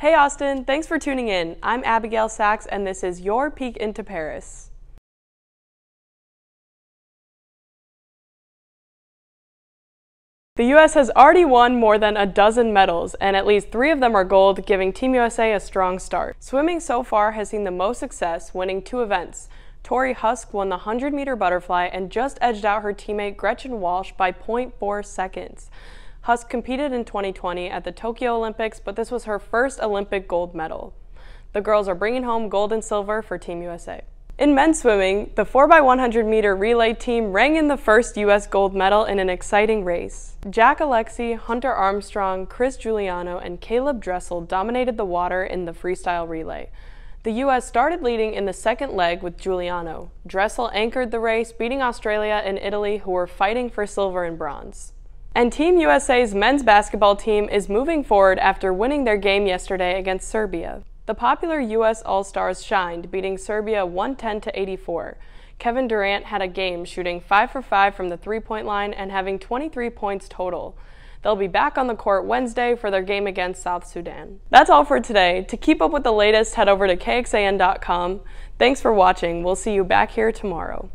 Hey Austin, thanks for tuning in. I'm Abigail Sachs, and this is Your Peek into Paris. The US has already won more than a dozen medals, and at least three of them are gold, giving Team USA a strong start. Swimming so far has seen the most success, winning two events. Tori Husk won the 100 meter butterfly and just edged out her teammate Gretchen Walsh by 0.4 seconds. Husk competed in 2020 at the Tokyo Olympics, but this was her first Olympic gold medal. The girls are bringing home gold and silver for Team USA. In men's swimming, the 4x100 meter relay team rang in the first U.S. gold medal in an exciting race. Jack Alexi, Hunter Armstrong, Chris Giuliano, and Caleb Dressel dominated the water in the freestyle relay. The U.S. started leading in the second leg with Giuliano. Dressel anchored the race, beating Australia and Italy, who were fighting for silver and bronze. And Team USA's men's basketball team is moving forward after winning their game yesterday against Serbia. The popular U.S. All Stars shined, beating Serbia 110 to 84. Kevin Durant had a game, shooting 5 for 5 from the three point line and having 23 points total. They'll be back on the court Wednesday for their game against South Sudan. That's all for today. To keep up with the latest, head over to KXAN.com. Thanks for watching. We'll see you back here tomorrow.